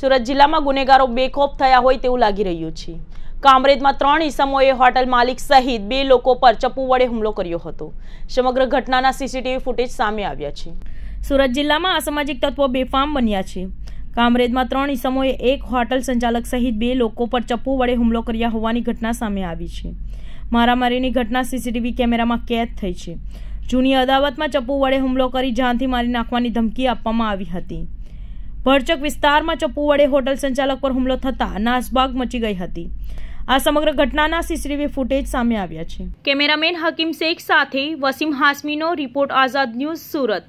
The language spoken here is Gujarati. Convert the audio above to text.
સુરત જિલ્લામાં ગુનેગારો બેખોફ થયા હોય તેવું લાગી રહ્યું છે કામરેજમાં ત્રણ ઈસમોએ હોટલ માલિક સહિત બે લોકો પર ચપ્પુ વડે હુમલો કર્યો હતો સમગ્ર ઘટનાના સીસીટીવી ફૂટેજ સામે આવ્યા છે સુરત જિલ્લામાં અસામાજિક તત્વો બેફામ બન્યા છે કામરેજમાં ત્રણ ઈસમોએ એક હોટલ સંચાલક સહિત બે લોકો પર ચપ્પુ વડે હુમલો કર્યા હોવાની ઘટના સામે આવી છે મારામારીની ઘટના સીસીટીવી કેમેરામાં કેદ થઈ છે જૂની અદાવતમાં ચપ્પુ વડે હુમલો કરી જાનથી મારી નાખવાની ધમકી આપવામાં આવી હતી ભરચક વિસ્તારમાં ચપ્પુ વડે હોટલ સંચાલક પર હુમલો થતા નાસભાગ મચી ગઈ હતી આ સમગ્ર ઘટનાના સીસીટીવી ફૂટેજ સામે આવ્યા છે કેમેરામેન હકીમ શેખ સાથે વસીમ હાસમીનો રિપોર્ટ આઝાદ ન્યૂઝ સુરત